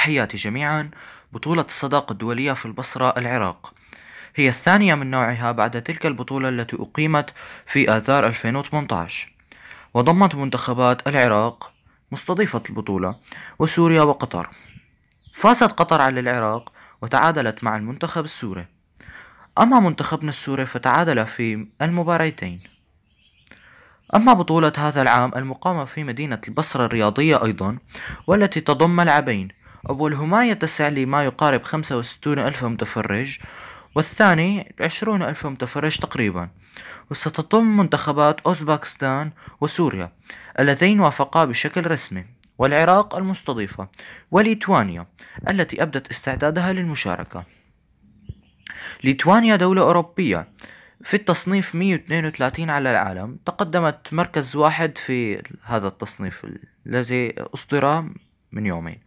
تحياتي جميعا بطولة الصداقة الدولية في البصرة العراق هي الثانية من نوعها بعد تلك البطولة التي أقيمت في آذار 2018 وضمت منتخبات العراق مستضيفة البطولة وسوريا وقطر فازت قطر على العراق وتعادلت مع المنتخب السوري أما منتخبنا السوري فتعادل في المباريتين أما بطولة هذا العام المقامة في مدينة البصرة الرياضية أيضا والتي تضم ملعبين أولهما يتسع لما يقارب خمسة وستون ألف متفرج والثاني عشرون ألف متفرج تقريبا وستضم منتخبات أوزباكستان وسوريا اللذين وافقا بشكل رسمي والعراق المستضيفة وليتوانيا التي أبدت استعدادها للمشاركة ليتوانيا دولة أوروبية في التصنيف 132 على العالم تقدمت مركز واحد في هذا التصنيف الذي أصدر من يومين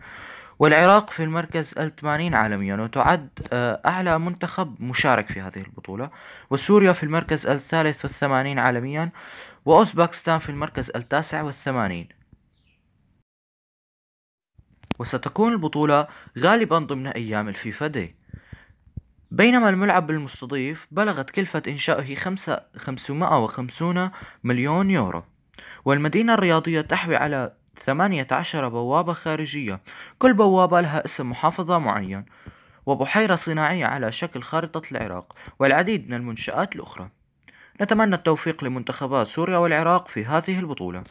والعراق في المركز الثمانين عالميا وتعد آه، أعلى منتخب مشارك في هذه البطولة وسوريا في المركز الثالث والثمانين عالميا واوزباكستان في المركز التاسع والثمانين وستكون البطولة غالبا ضمن أيام الفيفا دي بينما الملعب المستضيف بلغت كلفة إنشائه 550 مليون يورو والمدينة الرياضية تحوي على ثمانية عشر بوابة خارجية كل بوابة لها اسم محافظة معين وبحيرة صناعية على شكل خارطة العراق والعديد من المنشآت الأخرى نتمنى التوفيق لمنتخبات سوريا والعراق في هذه البطولة